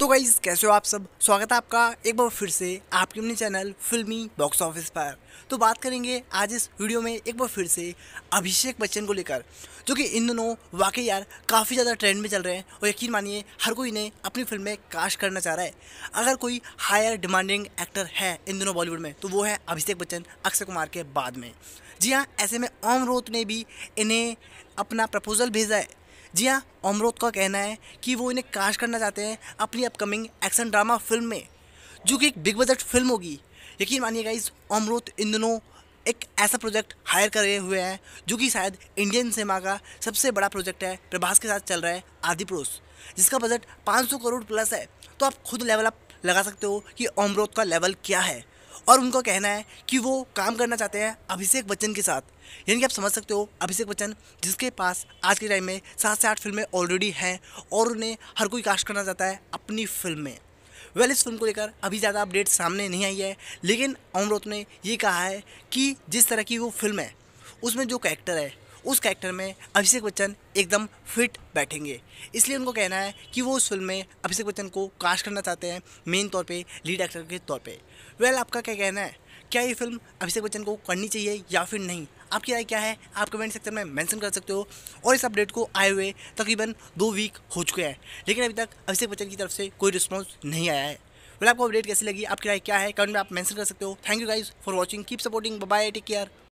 तो गाइज कैसे हो आप सब स्वागत है आपका एक बार फिर से आपके अपने चैनल फिल्मी बॉक्स ऑफिस पर तो बात करेंगे आज इस वीडियो में एक बार फिर से अभिषेक बच्चन को लेकर जो कि इन दोनों वाकई यार काफ़ी ज़्यादा ट्रेंड में चल रहे हैं और यकीन मानिए हर कोई इन्हें अपनी फिल्म में कास्ट करना चाह रहा है अगर कोई हायर डिमांडिंग एक्टर है इन दोनों बॉलीवुड में तो वो है अभिषेक बच्चन अक्षय कुमार के बाद में जी हाँ ऐसे में ओम रोत ने भी इन्हें अपना प्रपोजल भेजा है जी हाँ अमरोद का कहना है कि वो इन्हें कास्ट करना चाहते हैं अपनी अपकमिंग एक्शन ड्रामा फिल्म में जो कि एक बिग बजट फिल्म होगी यकीन मानिएगा इस अमरोध इन दिनों एक ऐसा प्रोजेक्ट हायर करे हुए हैं जो कि शायद इंडियन सिनेमा का सबसे बड़ा प्रोजेक्ट है प्रभास के साथ चल रहा है आदि पुरुष जिसका बजट 500 करोड़ प्लस है तो आप खुद लेवल अप लगा सकते हो कि अमरोध का लेवल क्या है और उनका कहना है कि वो काम करना चाहते हैं अभिषेक बच्चन के साथ यानी कि आप समझ सकते हो अभिषेक बच्चन जिसके पास आज के टाइम में सात से आठ फिल्में ऑलरेडी हैं और उन्हें हर कोई कास्ट करना चाहता है अपनी फिल्म में वेल इस फिल्म को लेकर अभी ज़्यादा अपडेट सामने नहीं आई है लेकिन अमरोत ने ये कहा है कि जिस तरह की वो फिल्म है उसमें जो कैरेक्टर है उस कैरेक्टर में अभिषेक बच्चन एकदम फिट बैठेंगे इसलिए उनको कहना है कि वो उस फिल्म में अभिषेक बच्चन को कास्ट करना चाहते हैं मेन तौर पे लीड एक्टर के तौर पे वेल well, आपका क्या कहना है क्या ये फिल्म अभिषेक बच्चन को करनी चाहिए या फिर नहीं आपकी राय क्या है आप कमेंट सेक्शन में मेंशन कर सकते हो और इस अपडेट को आए हुए तकरीबन दो वीक हो चुके हैं लेकिन अभी तक अभिषेक बच्चन की तरफ से कोई रिस्पॉन्स नहीं आया है वेल well, आपको अपडेट कैसी लगी आपकी राय क्या है कमेंट में आप मैंशन कर सकते हो thank you guys for watching keep supporting bye take care